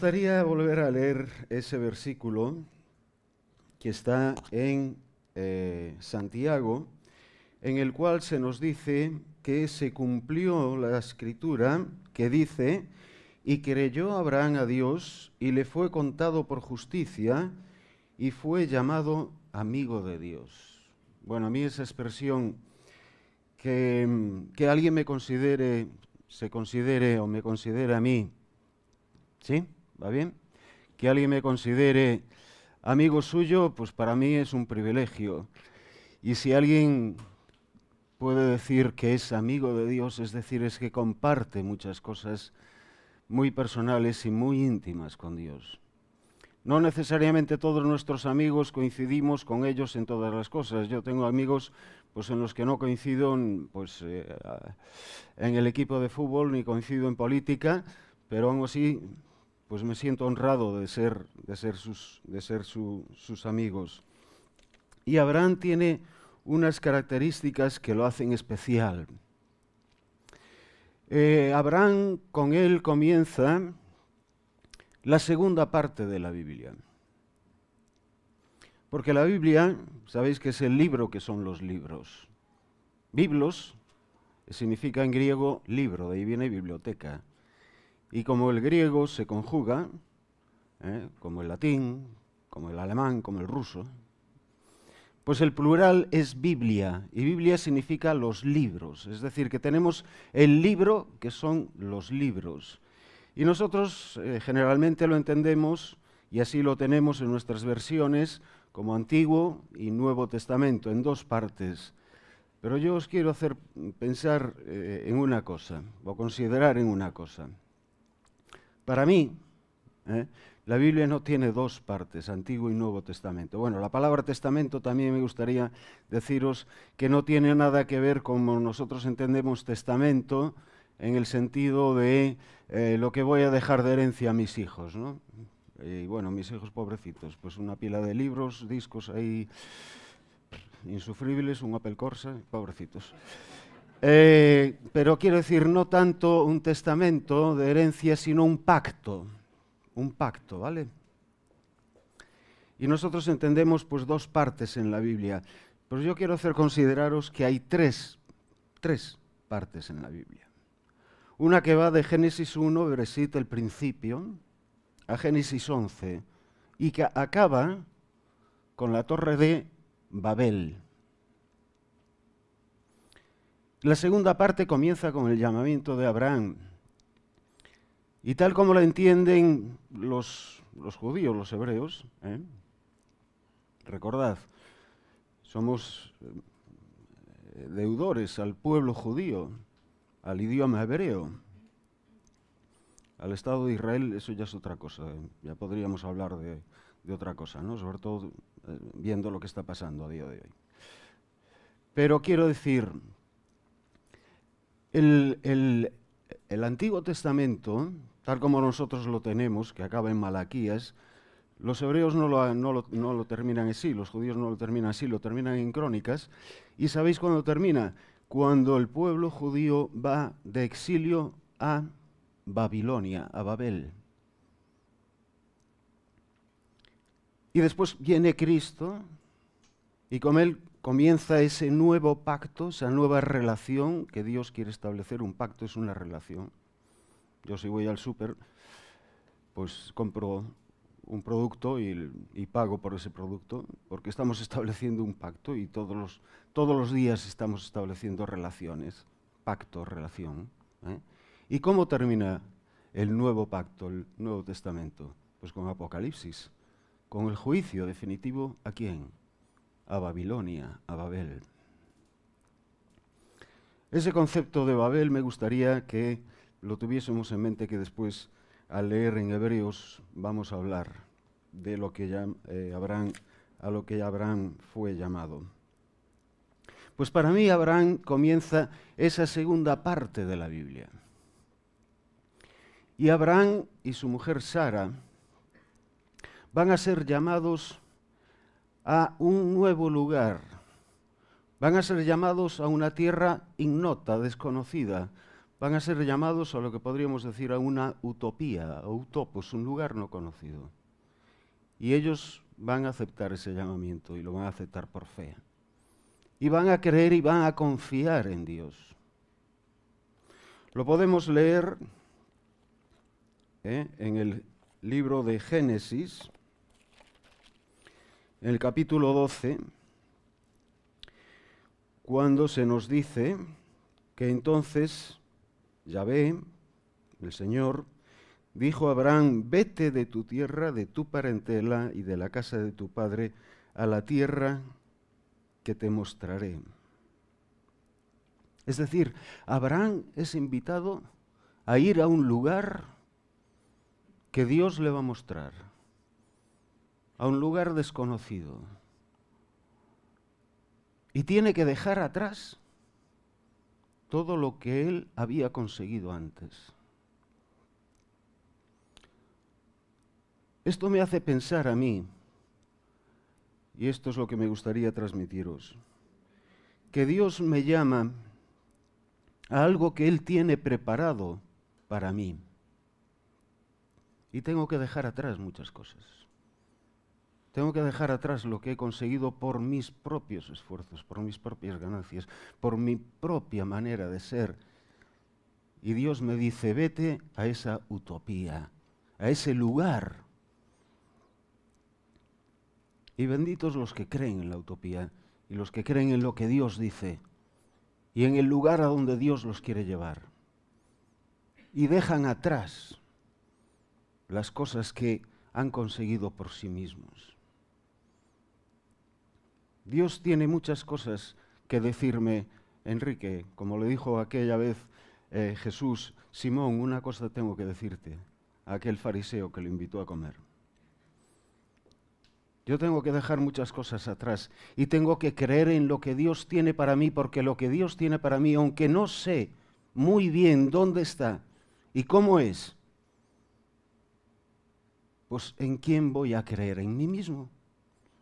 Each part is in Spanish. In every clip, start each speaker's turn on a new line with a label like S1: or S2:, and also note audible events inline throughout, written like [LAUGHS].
S1: gustaría volver a leer ese versículo que está en eh, Santiago, en el cual se nos dice que se cumplió la escritura que dice, y creyó Abraham a Dios y le fue contado por justicia y fue llamado amigo de Dios. Bueno, a mí esa expresión que, que alguien me considere, se considere o me considere a mí, ¿sí? ¿Va bien? Que alguien me considere amigo suyo, pues para mí es un privilegio. Y si alguien puede decir que es amigo de Dios, es decir, es que comparte muchas cosas muy personales y muy íntimas con Dios. No necesariamente todos nuestros amigos coincidimos con ellos en todas las cosas. Yo tengo amigos pues, en los que no coincido pues, eh, en el equipo de fútbol ni coincido en política, pero aún así pues me siento honrado de ser, de ser, sus, de ser sus amigos. Y Abraham tiene unas características que lo hacen especial. Eh, Abraham, con él comienza la segunda parte de la Biblia. Porque la Biblia, sabéis que es el libro que son los libros. Biblos significa en griego libro, de ahí viene biblioteca. Y como el griego se conjuga, ¿eh? como el latín, como el alemán, como el ruso, pues el plural es Biblia, y Biblia significa los libros, es decir, que tenemos el libro, que son los libros. Y nosotros eh, generalmente lo entendemos, y así lo tenemos en nuestras versiones, como Antiguo y Nuevo Testamento, en dos partes. Pero yo os quiero hacer pensar eh, en una cosa, o considerar en una cosa. Para mí, ¿eh? la Biblia no tiene dos partes, Antiguo y Nuevo Testamento. Bueno, la palabra testamento también me gustaría deciros que no tiene nada que ver como nosotros entendemos testamento en el sentido de eh, lo que voy a dejar de herencia a mis hijos, ¿no? Y bueno, mis hijos pobrecitos, pues una pila de libros, discos ahí insufribles, un Apple Corsa, pobrecitos. Eh, pero quiero decir, no tanto un testamento de herencia, sino un pacto. Un pacto, ¿vale? Y nosotros entendemos pues dos partes en la Biblia. Pero pues yo quiero hacer consideraros que hay tres, tres partes en la Biblia. Una que va de Génesis 1, versículo el principio, a Génesis 11, y que acaba con la torre de Babel. La segunda parte comienza con el llamamiento de Abraham. Y tal como lo entienden los, judíos, los hebreos, ¿eh? recordad, somos eh, deudores al pueblo judío, al idioma hebreo. Al Estado de Israel eso ya es otra cosa, ¿eh? ya podríamos hablar de, otra cosa, ¿no? sobre todo viendo lo que está pasando a día de hoy. Pero quiero decir, el, Antiguo Testamento, tal como nosotros lo tenemos, que acaba en Malaquías, los hebreos no lo, no lo, terminan así, los judíos no lo terminan así, lo terminan en crónicas. ¿Y sabéis cuándo termina? Cuando el pueblo judío va de exilio a Babilonia, a Babel. Y después viene Cristo y con él comienza ese nuevo pacto, esa nueva relación que Dios quiere establecer. Un pacto es una relación. Yo si voy al súper, pues compro un producto y, pago por ese producto, porque estamos [LAUGHS] estableciendo un pacto y todos los, todos los días estamos estableciendo relaciones, pacto, relación. ¿eh? ¿Y cómo termina el nuevo pacto, el Nuevo Testamento? Pues con Apocalipsis, con el juicio definitivo a quién? a Babilonia, a Babel. Ese concepto de Babel me gustaría que lo tuviésemos en mente, que después al leer en Hebreos vamos a hablar de lo que ya, eh, a lo que Abraham fue llamado. Pues para mí Abraham comienza esa segunda parte de la Biblia. Y Abraham y su mujer Sara van a ser llamados a un nuevo lugar. Van a ser llamados a una tierra ignota, desconocida. Van a ser llamados a lo que podríamos decir a una utopía, o utopos, un lugar no conocido. Y ellos van a aceptar ese llamamiento y lo van a aceptar por fe. Y van a creer y van a confiar en Dios. Lo podemos leer ¿eh? en el libro de Génesis, en el capítulo 12, cuando se nos dice que entonces Yahvé, el Señor, dijo a Abraham, vete de tu tierra, de tu parentela y de la casa de tu padre a la tierra que te mostraré. Es decir, Abraham es invitado a ir a un lugar que Dios le va a mostrar a un lugar desconocido. Y tiene que dejar atrás todo lo que él había conseguido antes. Esto me hace pensar a mí, y esto es lo que me gustaría transmitiros, que Dios me llama a algo que Él tiene preparado para mí. Y tengo que dejar atrás muchas cosas. Tengo que dejar atrás lo que he conseguido por mis propios esfuerzos, por mis propias ganancias, por mi propia manera de ser. Y Dios me dice, vete a esa utopía, a ese lugar. Y benditos los que creen en la utopía y los que creen en lo que Dios dice y en el lugar a donde Dios los quiere llevar. Y dejan atrás las cosas que han conseguido por sí mismos. Dios tiene muchas cosas que decirme, Enrique, como le dijo aquella vez eh, Jesús, Simón, una cosa tengo que decirte, a aquel fariseo que lo invitó a comer. Yo tengo que dejar muchas cosas atrás y tengo que creer en lo que Dios tiene para mí, porque lo que Dios tiene para mí, aunque no sé muy bien dónde está y cómo es, pues ¿en quién voy a creer? ¿En mí mismo?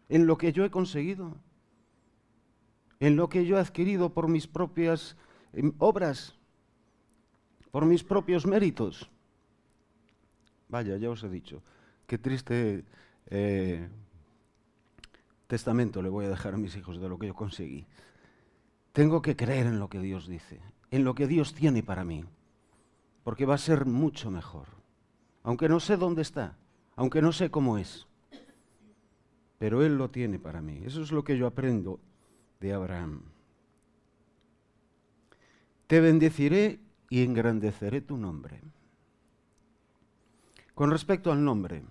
S1: ¿En lo que yo he conseguido? en lo que yo he adquirido por mis propias em, obras, por mis propios méritos. Vaya, ya os he dicho, qué triste eh, testamento le voy a dejar a mis hijos de lo que yo conseguí. Tengo que creer en lo que Dios dice, en lo que Dios tiene para mí, porque va a ser mucho mejor, aunque no sé dónde está, aunque no sé cómo es, pero Él lo tiene para mí. Eso es lo que yo aprendo de Abraham. Te bendeciré y engrandeceré tu nombre. Con respecto al nombre,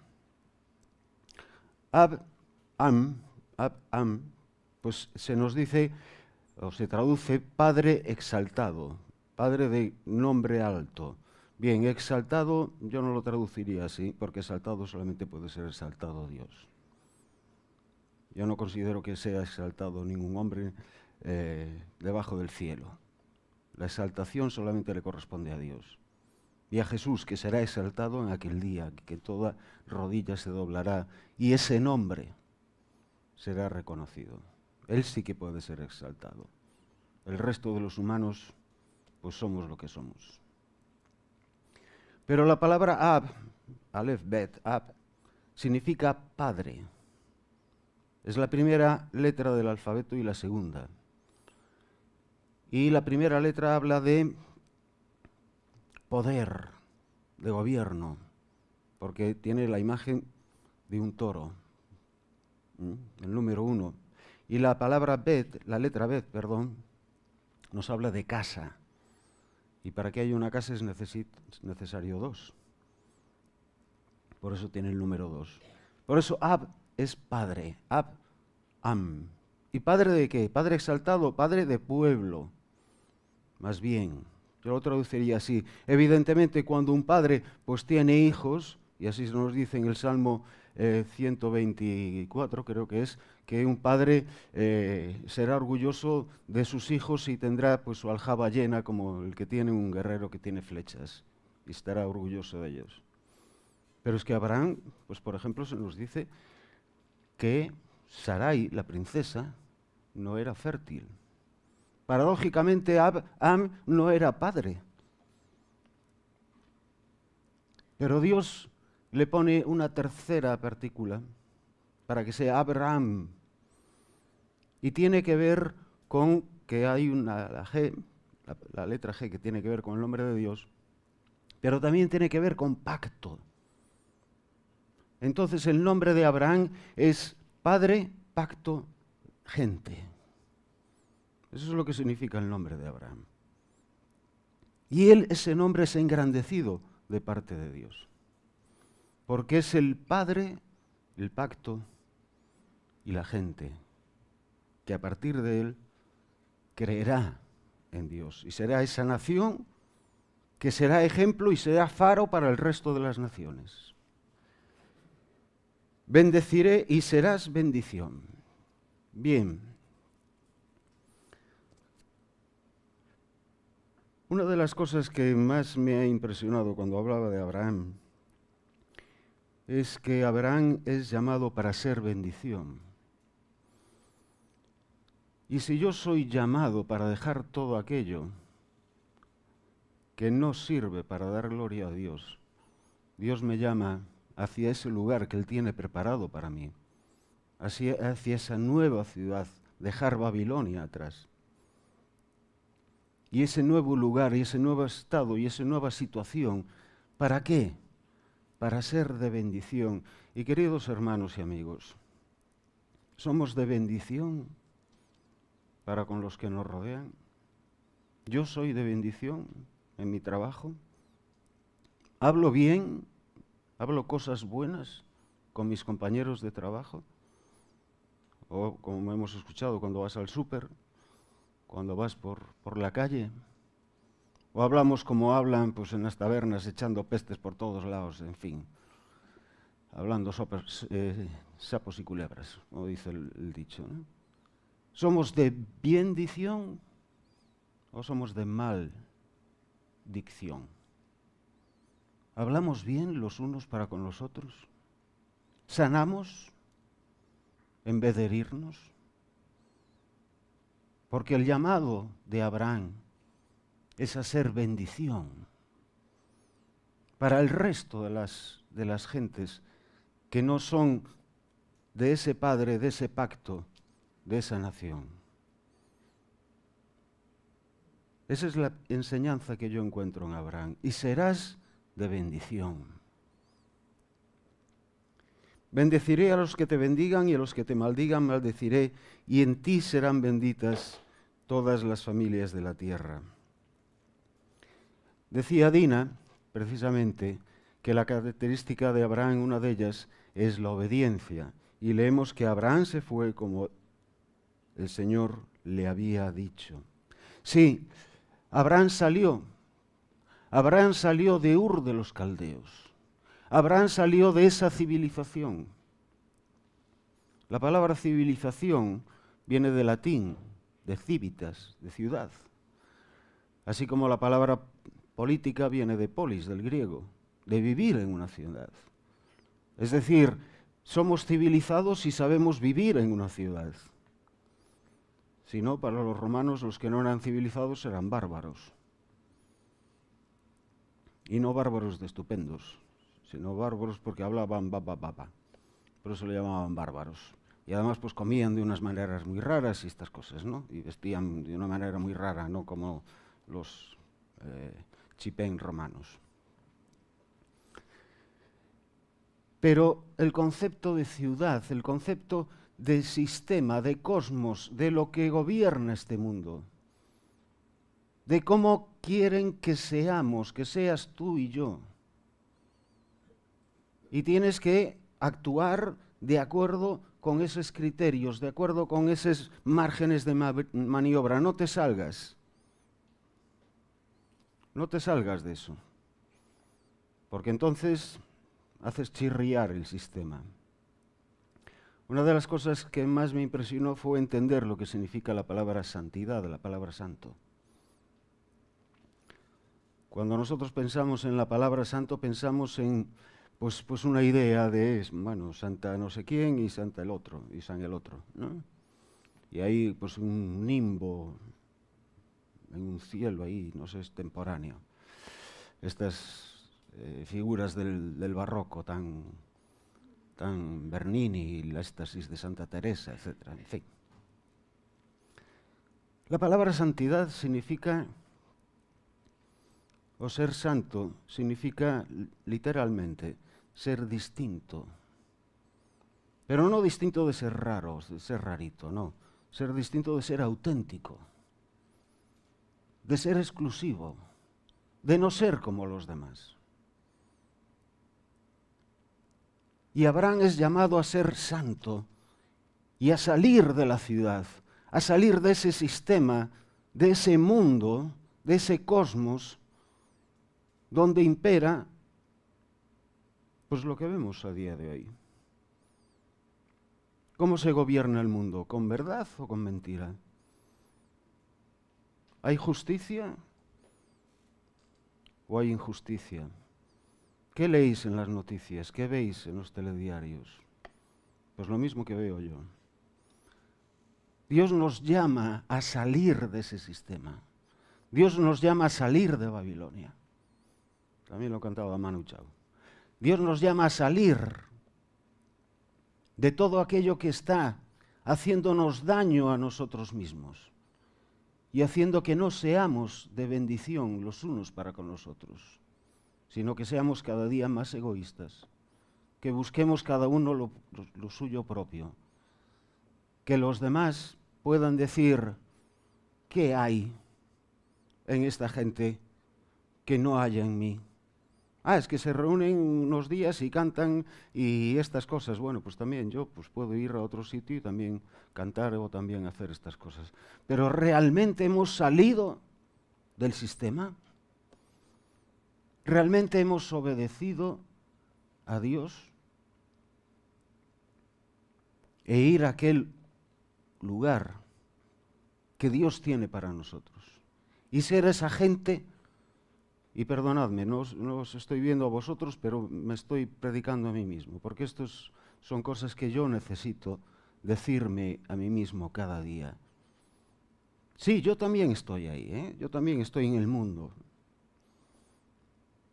S1: Ab-Am, am pues se nos dice, o se traduce, Padre exaltado, Padre de nombre alto. Bien, exaltado yo no lo traduciría así, porque exaltado solamente puede ser exaltado Dios. Yo no considero que sea exaltado ningún hombre eh, debajo del cielo. La exaltación solamente le corresponde a Dios. Y a Jesús, que será exaltado en aquel día, que toda rodilla se doblará y ese nombre será reconocido. Él sí que puede ser exaltado. El resto de los humanos, pues somos lo que somos. Pero la palabra Ab, Aleph Bet, Ab, significa padre. Es la primera letra del alfabeto y la segunda. Y la primera letra habla de poder, de gobierno, porque tiene la imagen de un toro, el número uno. Y la palabra bet, la letra bet, perdón, nos habla de casa. Y para que haya una casa es, es necesario dos. Por eso tiene el número dos. Por eso Ab es Padre, Ab, Am. ¿Y Padre de qué? Padre exaltado, Padre de pueblo. Más bien, yo lo traduciría así. Evidentemente, cuando un padre pues tiene hijos, y así nos dice en el Salmo 124, eh, creo que es, que un padre eh, será orgulloso de sus hijos y tendrá pues, su aljaba llena como el que tiene un guerrero que tiene flechas y estará orgulloso de ellos. Pero es que Abraham, pues por ejemplo, se nos dice que Sarai, la princesa, no era fértil. Paradójicamente, Am no era padre. Pero Dios le pone una tercera partícula para que sea Abraham. Y tiene que ver con que hay una G, la letra G que tiene que ver con el nombre de Dios, pero también tiene que ver con pacto. Entonces el nombre de Abraham es Padre Pacto Gente. Eso es lo que significa el nombre de Abraham. Y él, ese nombre, es engrandecido de parte de Dios. Porque es el Padre, el pacto y la gente que a partir de él creerá en Dios. Y será esa nación que será ejemplo y será faro para el resto de las naciones. Bendeciré y serás bendición. Bien. Una de las cosas que más me ha impresionado cuando hablaba de Abraham es que Abraham es llamado para ser bendición. Y si yo soy llamado para dejar todo aquello que no sirve para dar gloria a Dios, Dios me llama hacia ese lugar que Él tiene preparado para mí, hacia esa nueva ciudad, dejar Babilonia atrás. Y ese nuevo lugar, y ese nuevo estado, y esa nueva situación, ¿para qué? Para ser de bendición. Y queridos hermanos y amigos, somos de bendición para con los que nos rodean. Yo soy de bendición en mi trabajo. Hablo bien, hablo cosas buenas con mis compañeros de trabajo, o como hemos escuchado, cuando vas al súper, cuando vas por, la calle, o hablamos como hablan pues, en las tabernas, echando pestes por todos lados, en fin, hablando eh, sapos y culebras, como dice el, dicho. ¿Somos de bendición o somos de mal dicción? hablamos bien los unos para con los otros, sanamos en vez de herirnos, porque el llamado de Abraham es hacer bendición para el resto de las, de las gentes que no son de ese padre, de ese pacto, de esa nación. Esa es la enseñanza que yo encuentro en Abraham. Y serás de bendición. Bendeciré a los que te bendigan y a los que te maldigan maldeciré, y en ti serán benditas todas las familias de la tierra. Decía Dina, precisamente, que la característica de Abraham, una de ellas, es la obediencia. Y leemos que Abraham se fue como el Señor le había dicho. Sí, Abraham salió, Abraham salió de Ur de los Caldeos. Abraham salió de esa civilización. La palabra civilización viene de latín, de civitas, de ciudad. Así como la palabra política viene de polis, del griego, de vivir en una ciudad. Es decir, somos civilizados y sabemos vivir en una ciudad. Si no, para los romanos los que no eran civilizados eran bárbaros. Y no bárbaros de estupendos, sino bárbaros porque hablaban baba baba. Por eso le llamaban bárbaros. Y además pues comían de unas maneras muy raras y estas cosas, ¿no? Y vestían de una manera muy rara, no como los eh, romanos. Pero el concepto de ciudad, el concepto de sistema, de cosmos, de lo que gobierna este mundo, de cómo quieren que seamos, que seas tú y yo. Y tienes que actuar de acuerdo con esos criterios, de acuerdo con esos márgenes de maniobra. No te salgas. No te salgas de eso. Porque entonces haces chirriar el sistema. Una de las cosas que más me impresionó fue entender lo que significa la palabra santidad, la palabra santo. Cuando nosotros pensamos en la palabra santo, pensamos en pues, pues una idea de, bueno, santa no sé quién y santa el otro, y san el otro, Y hay pues un nimbo, en un cielo ahí, no sé, es temporáneo. Estas eh, figuras del, del, barroco tan, tan Bernini, la éxtasis de Santa Teresa, etc. En fin. La palabra santidad significa o ser santo significa literalmente ser distinto. Pero no distinto de ser raro, de ser rarito, no. Ser distinto de ser auténtico, de ser exclusivo, de no ser como los demás. Y Abraham es llamado a ser santo y a salir de la ciudad, a salir de ese sistema, de ese mundo, de ese cosmos donde impera pues lo que vemos a día de hoy. ¿Cómo se gobierna el mundo? ¿Con verdad o con mentira? ¿Hay justicia o hay injusticia? ¿Qué leéis en las noticias? ¿Qué veis en los telediarios? Pues lo mismo que veo yo. Dios nos llama a salir de ese sistema. Dios nos llama a salir de Babilonia. También lo cantaba Manu Chao. Dios nos llama a salir de todo aquello que está haciéndonos daño a nosotros mismos y haciendo que no seamos de bendición los unos para con los otros, sino que seamos cada día más egoístas, que busquemos cada uno lo, lo suyo propio, que los demás puedan decir qué hay en esta gente que no haya en mí ah, es que se reúnen unos días y cantan y estas cosas. Bueno, pues también yo pues puedo ir a otro sitio y también cantar o también hacer estas cosas. Pero realmente hemos salido del sistema. Realmente hemos obedecido a Dios. E ir a aquel lugar que Dios tiene para nosotros. Y ser esa gente y perdonadme, no, os, estoy viendo a vosotros, pero me estoy predicando a mí mismo, porque estas son cosas que yo necesito decirme a mí mismo cada día. Sí, yo también estoy ahí, ¿eh? yo también estoy en el mundo.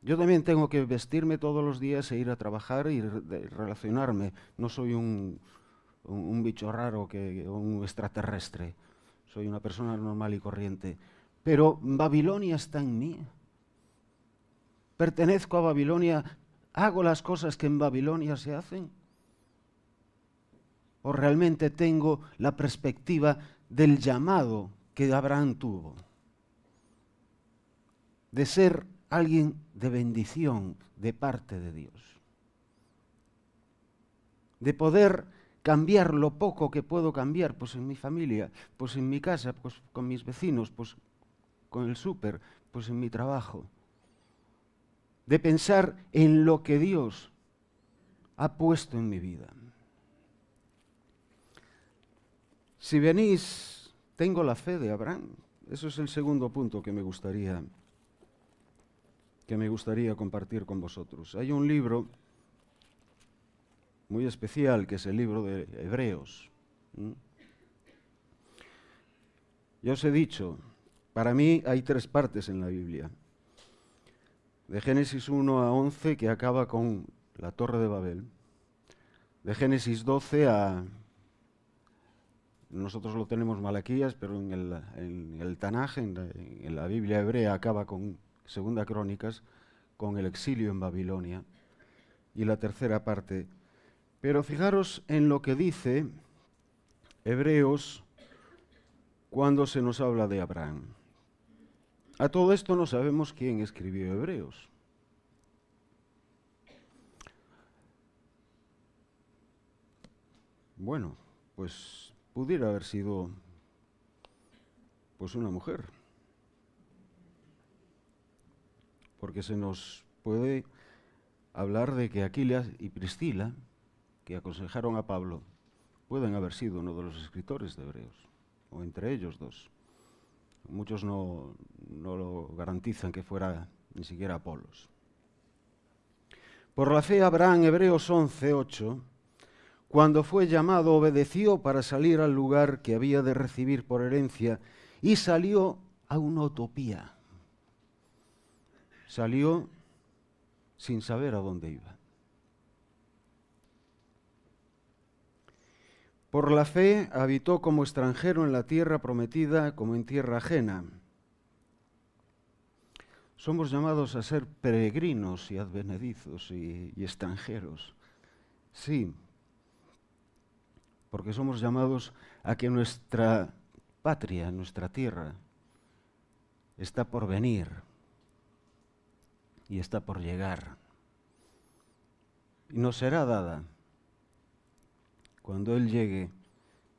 S1: Yo también tengo que vestirme todos los días e ir a trabajar y relacionarme. No soy un, bicho raro, que, un extraterrestre. Soy una persona normal y corriente. Pero Babilonia está en mí pertenezco a Babilonia, hago las cosas que en Babilonia se hacen. O realmente tengo la perspectiva del llamado que Abraham tuvo, de ser alguien de bendición de parte de Dios, de poder cambiar lo poco que puedo cambiar, pues en mi familia, pues en mi casa, pues con mis vecinos, pues con el súper, pues en mi trabajo de pensar en lo que Dios ha puesto en mi vida. Si venís, tengo la fe de Abraham. Eso es el segundo punto que me gustaría que me gustaría compartir con vosotros. Hay un libro muy especial que es el libro de Hebreos. Yo os he dicho, para mí hay tres partes en la Biblia de Génesis 1 a 11 que acaba con la torre de Babel, de Génesis 12 a... Nosotros lo tenemos Malaquías, pero en el, Tanaje, en la, en la Biblia hebrea, acaba con Segunda Crónicas, con el exilio en Babilonia, y la tercera parte. Pero fijaros en lo que dice Hebreos cuando se nos habla de Abraham. A todo esto no sabemos quién escribió Hebreos. Bueno, pues pudiera haber sido pues una mujer. Porque se nos puede hablar de que Aquiles y Priscila, que aconsejaron a Pablo, pueden haber sido uno de los escritores de Hebreos, o entre ellos dos. Muchos no, lo garantizan que fuera ni siquiera Apolos. Por la fe Abraham, Hebreos 11, 8, cuando fue llamado obedeció para salir al lugar que había de recibir por herencia y salió a una utopía. Salió sin saber a dónde iba. Por la fe habitó como extranjero en la tierra prometida, como en tierra ajena. Somos llamados a ser peregrinos y advenedizos y, extranjeros. Sí, porque somos llamados a que nuestra patria, nuestra tierra, está por venir y está por llegar. Y nos será dada cuando Él llegue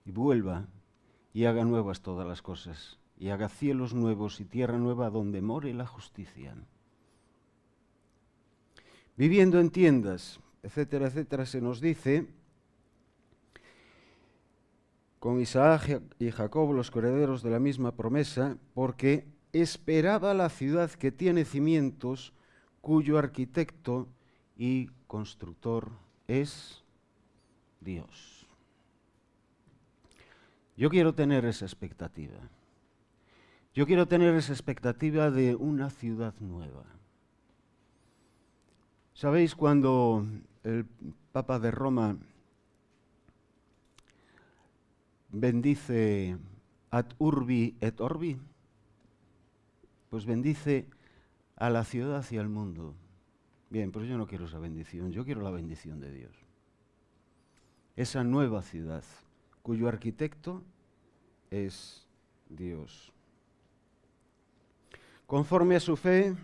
S1: y vuelva y haga nuevas todas las cosas, y haga cielos nuevos y tierra nueva donde more la justicia. Viviendo en tiendas, etcétera, etcétera, se nos dice, con Isaac y Jacob, los herederos de la misma promesa, porque esperaba la ciudad que tiene cimientos, cuyo arquitecto y constructor es Dios. Yo quiero tener esa expectativa. Yo quiero tener esa expectativa de una ciudad nueva. Sabéis, cuando el Papa de Roma bendice ad urbi et orbi, pues bendice a la ciudad y al mundo. Bien, pues yo no quiero esa bendición, yo quiero la bendición de Dios esa nueva ciudad cuyo arquitecto es Dios. Conforme a su fe,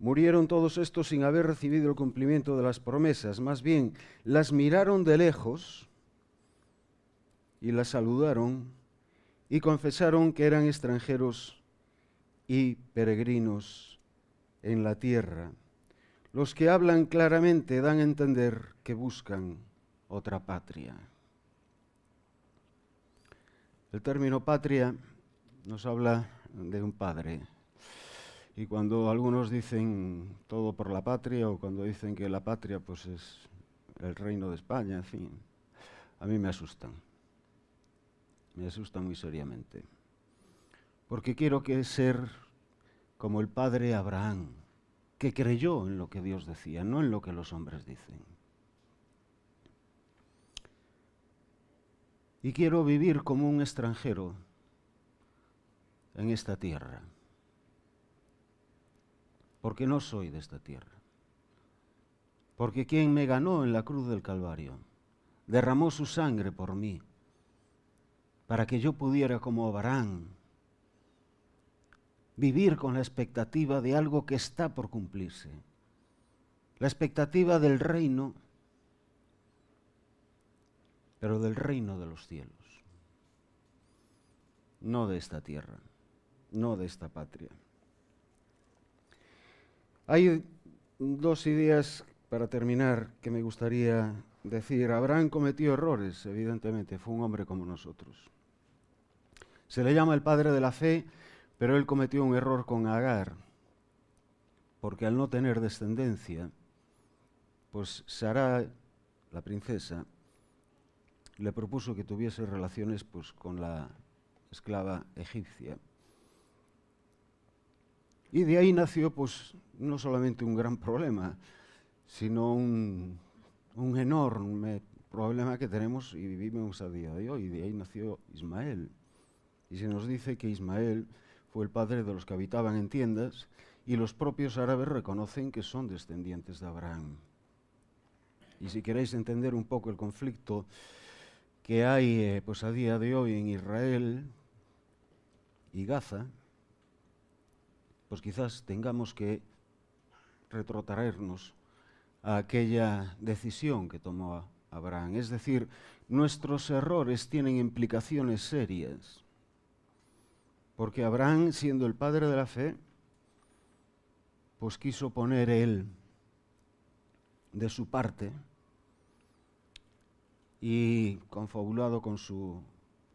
S1: Murieron todos estos sin haber recibido el cumplimiento de las promesas, más bien las miraron de lejos y las saludaron y confesaron que eran extranjeros y peregrinos en la tierra. Los que hablan claramente dan a entender que buscan otra patria. El término patria nos habla de un padre. Y cuando algunos dicen todo por la patria o cuando dicen que la patria pues es el reino de España, en fin, a mí me asustan. Me asustan muy seriamente. Porque quiero que ser como el padre Abraham que creyó en lo que Dios decía, no en lo que los hombres dicen. Y quiero vivir como un extranjero en esta tierra, porque no soy de esta tierra, porque quien me ganó en la cruz del Calvario derramó su sangre por mí, para que yo pudiera como Abarán, vivir con la expectativa de algo que está por cumplirse. La expectativa del reino, pero del reino de los cielos. No de esta tierra, no de esta patria. Hay dos ideas para terminar que me gustaría decir. Abraham cometió errores, evidentemente, fue un hombre como nosotros. Se le llama el padre de la fe pero él cometió un error con Agar, porque al no tener descendencia, pues Sara, la princesa, le propuso que tuviese relaciones pues, con la esclava egipcia. Y de ahí nació pues, no solamente un gran problema, sino un, un enorme problema que tenemos y vivimos a día de hoy. Y de ahí nació Ismael. Y se nos dice que Ismael fue el padre de los que habitaban en tiendas, y los propios árabes reconocen que son descendientes de Abraham. Y si queréis entender un poco el conflicto que hay eh, pues a día de hoy en Israel y Gaza, pues quizás tengamos que retrotraernos a aquella decisión que tomó Abraham. Es decir, nuestros errores tienen implicaciones serias porque Abraham, siendo el padre de la fe, pues quiso poner él de su parte y confabulado con su,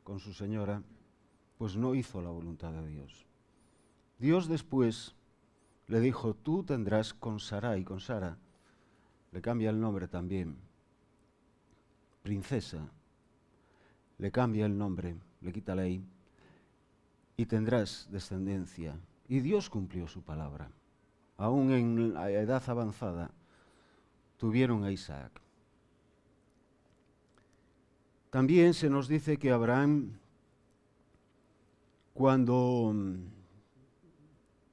S1: con su señora, pues no hizo la voluntad de Dios. Dios después le dijo, tú tendrás con Sarai, y con Sara, le cambia el nombre también, princesa, le cambia el nombre, le quita ley y tendrás descendencia. Y Dios cumplió su palabra. Aún en la edad avanzada, tuvieron a Isaac. También se nos dice que Abraham, cuando mm,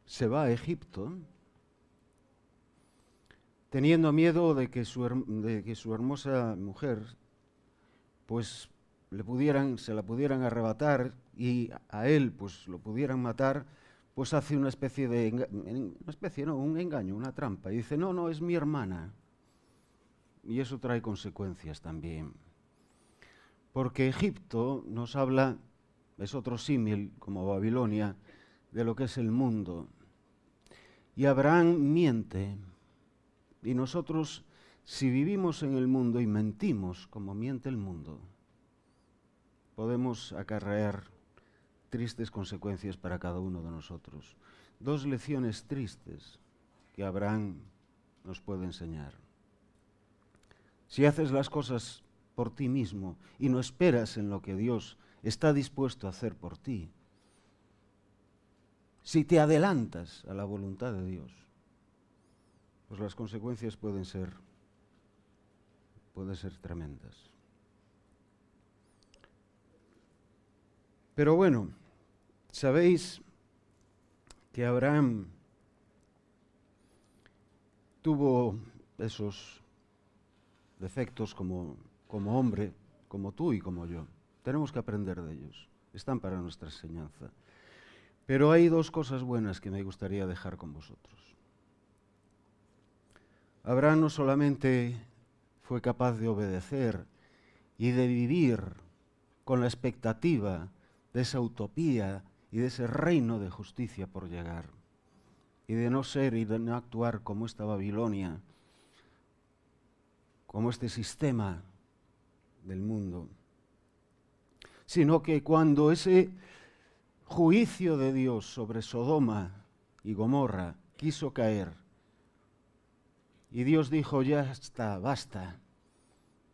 S1: se va a Egipto, teniendo miedo de que su, hermosa mujer pues le pudieran, se la pudieran arrebatar y a él pues lo pudieran matar, pues hace una especie de una especie no, un engaño, una trampa y dice, "No, no, es mi hermana." Y eso trae consecuencias también. Porque Egipto nos habla es otro símil como Babilonia de lo que es el mundo. Y Abraham miente. Y nosotros si vivimos en el mundo y mentimos como miente el mundo, podemos acarrear tristes consecuencias para cada uno de nosotros. Dos lecciones tristes que Abraham nos puede enseñar. Si haces las cosas por ti mismo y no esperas en lo que Dios está dispuesto a hacer por ti, si te adelantas a la voluntad de Dios, pues las consecuencias pueden ser, pueden ser tremendas. Pero bueno, sabéis que Abraham tuvo esos defectos como, como hombre, como tú y como yo. Tenemos que aprender de ellos. Están para nuestra enseñanza. Pero hay dos cosas buenas que me gustaría dejar con vosotros. Abraham no solamente fue capaz de obedecer y de vivir con la expectativa de esa utopía y de ese reino de justicia por llegar, y de no ser y de no actuar como esta Babilonia, como este sistema del mundo, sino que cuando ese juicio de Dios sobre Sodoma y Gomorra quiso caer, y Dios dijo, ya está, basta,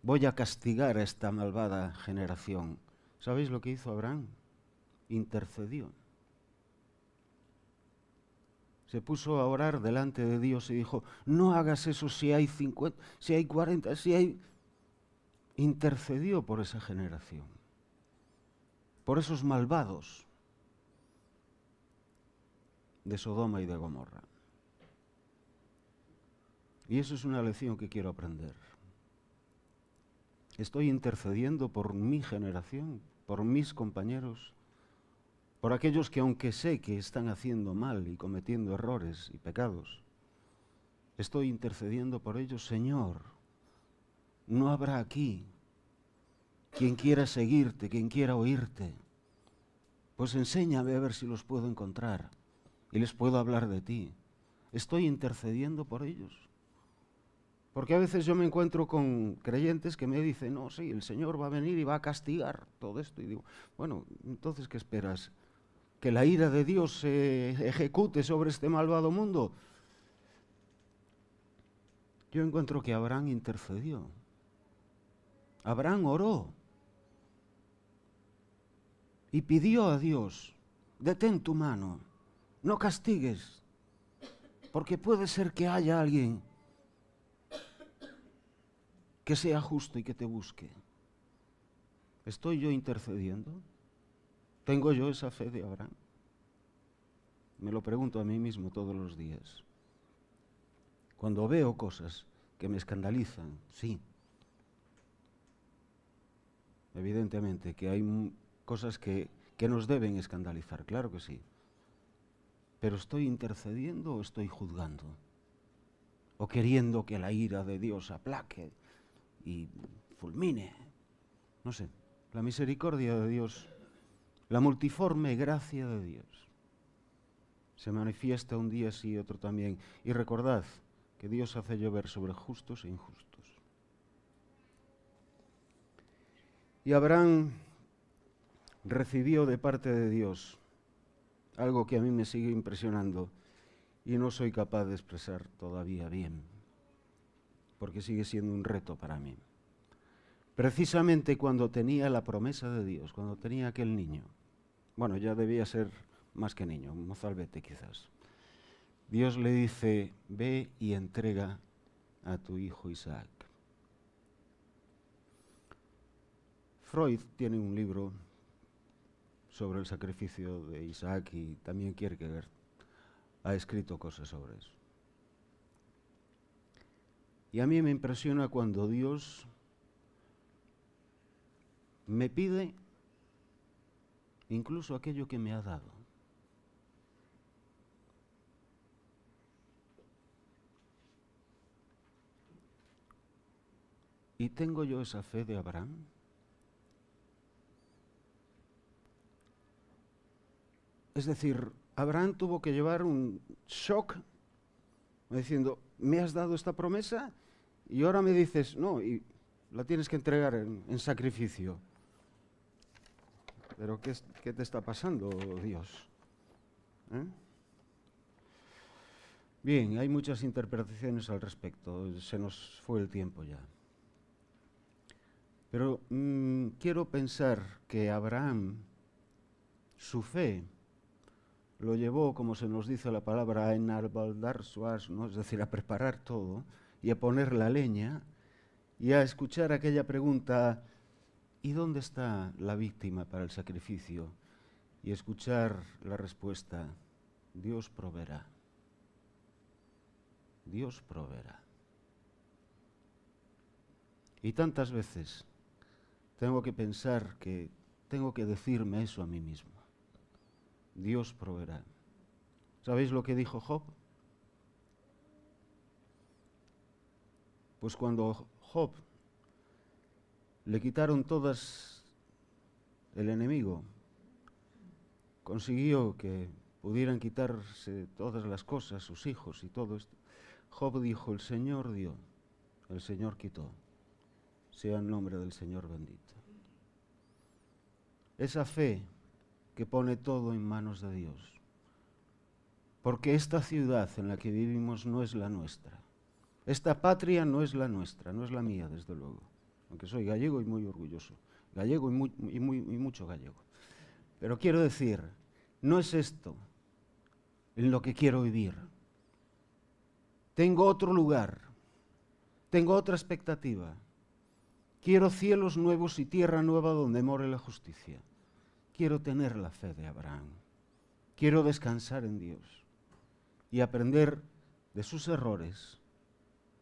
S1: voy a castigar a esta malvada generación. ¿Sabéis lo que hizo Abraham? intercedió. Se puso a orar delante de Dios y dijo, no hagas eso si hay 50, si hay 40, si hay... Intercedió por esa generación, por esos malvados de Sodoma y de Gomorra. Y eso es una lección que quiero aprender. Estoy intercediendo por mi generación, por mis compañeros, por aquellos que aunque sé que están haciendo mal y cometiendo errores y pecados, estoy intercediendo por ellos, Señor, no habrá aquí quien quiera seguirte, quien quiera oírte, pues enséñame a ver si los puedo encontrar y les puedo hablar de ti. Estoy intercediendo por ellos. Porque a veces yo me encuentro con creyentes que me dicen, no, sí, el Señor va a venir y va a castigar todo esto. Y digo, bueno, entonces, ¿qué esperas? que la ira de Dios se ejecute sobre este malvado mundo. Yo encuentro que Abraham intercedió. Abraham oró y pidió a Dios, detén tu mano, no castigues, porque puede ser que haya alguien que sea justo y que te busque. ¿Estoy yo intercediendo? ¿Tengo yo esa fe de Abraham? Me lo pregunto a mí mismo todos los días. Cuando veo cosas que me escandalizan, sí. Evidentemente que hay cosas que, que nos deben escandalizar, claro que sí. Pero estoy intercediendo o estoy juzgando. O queriendo que la ira de Dios aplaque y fulmine. No sé, la misericordia de Dios la multiforme gracia de Dios se manifiesta un día sí y otro también. Y recordad que Dios hace llover sobre justos e injustos. Y Abraham recibió de parte de Dios algo que a mí me sigue impresionando y no soy capaz de expresar todavía bien, porque sigue siendo un reto para mí. Precisamente cuando tenía la promesa de Dios, cuando tenía aquel niño, bueno, ya debía ser más que niño, un mozalbete quizás. Dios le dice, ve y entrega a tu hijo Isaac. Freud tiene un libro sobre el sacrificio de Isaac y también Kierkegaard ha escrito cosas sobre eso. Y a mí me impresiona cuando Dios me pide incluso aquello que me ha dado. ¿Y tengo yo esa fe de Abraham? Es decir, Abraham tuvo que llevar un shock diciendo, me has dado esta promesa y ahora me dices, no, y la tienes que entregar en, en sacrificio. Pero ¿qué, te está pasando, Dios? ¿Eh? Bien, hay muchas interpretaciones al respecto. Se nos fue el tiempo ya. Pero mm, quiero pensar que Abraham, su fe, lo llevó, como se nos dice la palabra, a Arbaldar su no es decir, a preparar todo y a poner la leña y a escuchar aquella pregunta, ¿y dónde está la víctima para el sacrificio? Y escuchar la respuesta, Dios proveerá. Dios proveerá. Y tantas veces tengo que pensar que tengo que decirme eso a mí mismo. Dios proveerá. ¿Sabéis lo que dijo Job? Pues cuando Job le quitaron todas el enemigo. Consiguió que pudieran quitarse todas las cosas, sus hijos y todo esto. Job dijo, el Señor dio, el Señor quitó. Sea el nombre del Señor bendito. Esa fe que pone todo en manos de Dios. Porque esta ciudad en la que vivimos no es la nuestra. Esta patria no es la nuestra, no es la mía, desde luego aunque soy gallego y muy orgulloso. Gallego y, muy, y, muy, y mucho gallego. Pero quiero decir, no es esto en lo que quiero vivir. Tengo otro lugar, tengo otra expectativa. Quiero cielos nuevos y tierra nueva donde more la justicia. Quiero tener la fe de Abraham. Quiero descansar en Dios y aprender de sus errores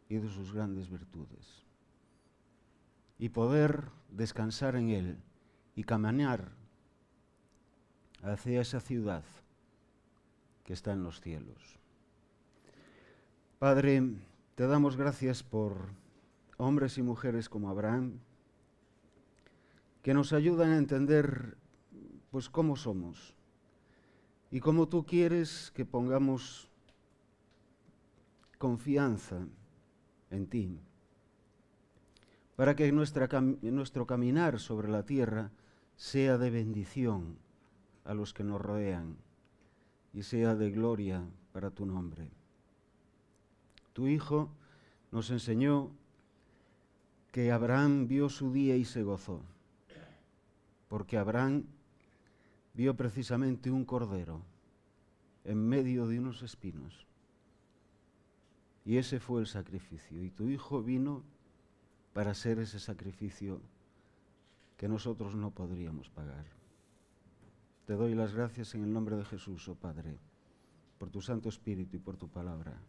S1: y de sus grandes virtudes y poder descansar en Él y caminar hacia esa ciudad que está en los cielos. Padre, te damos gracias por hombres y mujeres como Abraham, que nos ayudan a entender pues cómo somos y cómo tú quieres que pongamos confianza en ti para que nuestro caminar sobre la tierra sea de bendición a los que nos rodean y sea de gloria para tu nombre. Tu Hijo nos enseñó que Abraham vio su día y se gozó, porque Abraham vio precisamente un cordero en medio de unos espinos. Y ese fue el sacrificio. Y tu Hijo vino para hacer ese sacrificio que nosotros no podríamos pagar. Te doy las gracias en el nombre de Jesús, oh Padre, por tu Santo Espíritu y por tu palabra.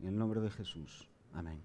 S1: En el nombre de Jesús. Amén.